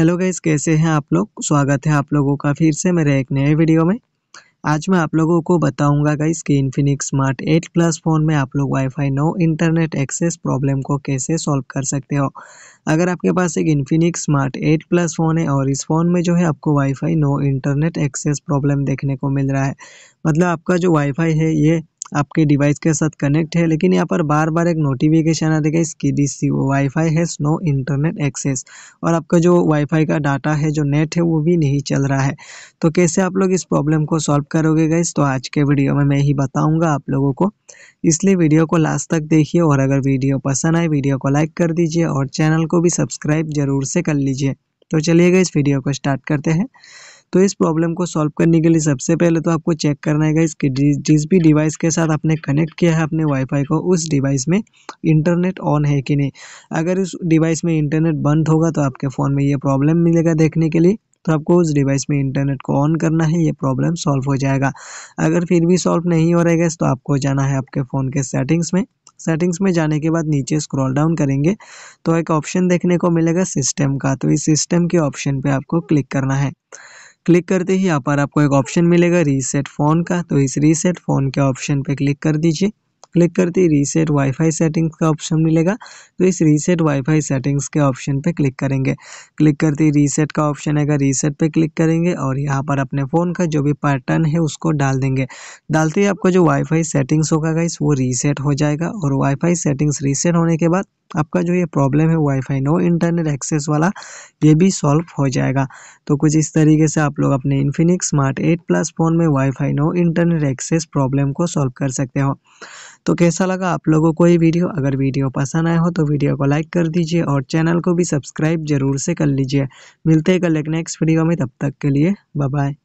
hello guys कैसे हैं आप लोग स्वागत है आप लोगों का फिर से मेरे एक नए वीडियो में आज मैं आप लोगों को बताऊंगा गाइस कि इन्फिनिक्स स्मार्ट 8 प्लस फ़ोन में आप लोग WiFi no internet access problem को कैसे सॉल्व कर सकते हो अगर आपके पास एक इन्फिनिक्स स्मार्ट 8 प्लस फ़ोन है और इस फ़ोन में जो है आपको WiFi no internet access problem देखने को मिल रहा है मतलब आपका जो वाईफाई है ये आपके डिवाइस के साथ कनेक्ट है लेकिन यहाँ पर बार बार एक नोटिफिकेशन आ देगा इसकी डी सी WiFi has no internet access और आपका जो वाईफाई का डाटा है जो नेट है वो भी नहीं चल रहा है तो कैसे आप लोग इस प्रॉब्लम को सॉल्व करोगे गाइस तो आज के वीडियो में मैं ही बताऊँगा आप लोगों को इसलिए वीडियो को लास्ट तक देखिए और अगर वीडियो पसंद आए वीडियो को लाइक कर दीजिए और चैनल को भी सब्सक्राइब जरूर से कर लीजिए तो चलिएगा इस वीडियो को स्टार्ट करते हैं तो इस प्रॉब्लम को सॉल्व करने के लिए सबसे पहले तो आपको चेक करना है इसके जिस भी डिवाइस के साथ आपने कनेक्ट किया है अपने वाईफाई को उस डिवाइस में इंटरनेट ऑन है कि नहीं अगर उस डिवाइस में इंटरनेट बंद होगा तो आपके फ़ोन में ये प्रॉब्लम मिलेगा देखने के लिए तो आपको उस डिवाइस में इंटरनेट को ऑन करना है ये प्रॉब्लम सॉल्व हो जाएगा अगर फिर भी सॉल्व नहीं हो रहेगा तो आपको जाना है आपके फ़ोन के सेटिंग्स में सेटिंग्स में जाने के बाद नीचे स्क्रॉल डाउन करेंगे तो एक ऑप्शन देखने को मिलेगा सिस्टम का तो इस सिस्टम के ऑप्शन पे आपको क्लिक करना है क्लिक करते ही यहाँ पर आपको एक ऑप्शन मिलेगा रीसेट फ़ोन का तो इस रीसेट फ़ोन के ऑप्शन पर क्लिक कर दीजिए क्लिक करते ही रीसेट वाईफाई सेटिंग्स का ऑप्शन मिलेगा तो इस रीसेट वाईफाई सेटिंग्स के ऑप्शन पे क्लिक करेंगे क्लिक करते ही रीसेट का ऑप्शन आएगा रीसेट पे क्लिक करेंगे और यहाँ पर अपने फ़ोन का जो भी पैटर्न है उसको डाल देंगे डालते ही आपका जो वाईफाई सेटिंग्स होगा गाइस वो रीसेट हो जाएगा और वाईफाई सेटिंग्स रीसेट होने के बाद आपका जो ये प्रॉब्लम है वाईफाई नो इंटरनेट एक्सेस वाला ये भी सॉल्व हो जाएगा तो कुछ इस तरीके से आप लोग अपने Infinix smart eight plus phone में WiFi no internet access problem को सॉल्व कर सकते हो तो कैसा लगा आप लोगों को ये वीडियो अगर वीडियो पसंद आया हो तो वीडियो को लाइक कर दीजिए और चैनल को भी सब्सक्राइब जरूर से कर लीजिए मिलते हैं कल एक नेक्स्ट वीडियो में तब तक के लिए बाय